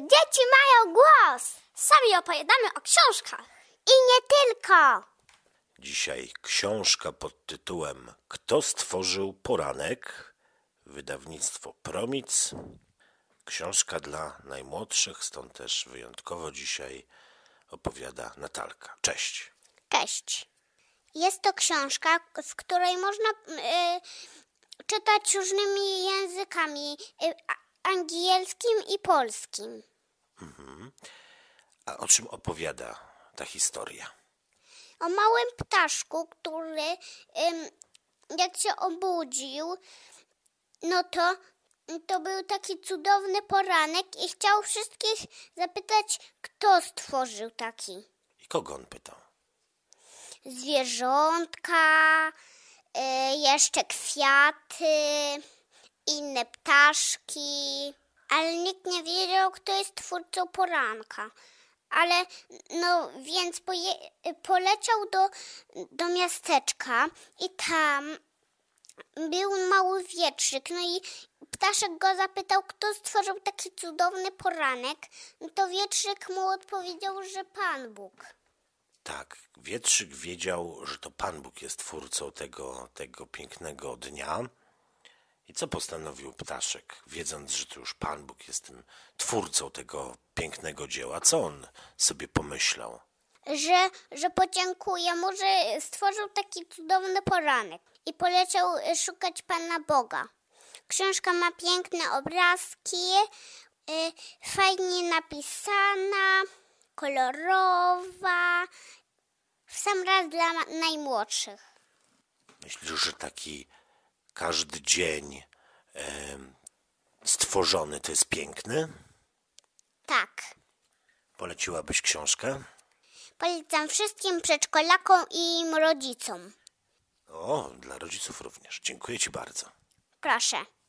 dzieci mają głos. Sami opowiadamy o książkach. I nie tylko. Dzisiaj książka pod tytułem Kto stworzył poranek? Wydawnictwo Promic. Książka dla najmłodszych, stąd też wyjątkowo dzisiaj opowiada Natalka. Cześć. Cześć. Jest to książka, w której można y, czytać różnymi językami, y, angielskim i polskim. Mhm. A o czym opowiada ta historia? O małym ptaszku, który jak się obudził, no to to był taki cudowny poranek i chciał wszystkich zapytać, kto stworzył taki. I kogo on pytał? Zwierzątka, e, jeszcze kwiaty inne ptaszki, ale nikt nie wiedział, kto jest twórcą poranka. Ale no więc poje, poleciał do, do miasteczka i tam był mały wietrzyk. No i ptaszek go zapytał, kto stworzył taki cudowny poranek. No to wietrzyk mu odpowiedział, że Pan Bóg. Tak, wietrzyk wiedział, że to Pan Bóg jest twórcą tego, tego pięknego dnia. I co postanowił Ptaszek, wiedząc, że to już Pan Bóg jest tym twórcą tego pięknego dzieła? Co on sobie pomyślał? Że, że podziękuję mu, że stworzył taki cudowny poranek i poleciał e, szukać Pana Boga. Książka ma piękne obrazki, e, fajnie napisana, kolorowa, w sam raz dla najmłodszych. Myślisz, że taki każdy dzień stworzony to jest piękny? Tak. Poleciłabyś książkę? Polecam wszystkim przedszkolakom i im rodzicom. O, dla rodziców również. Dziękuję Ci bardzo. Proszę.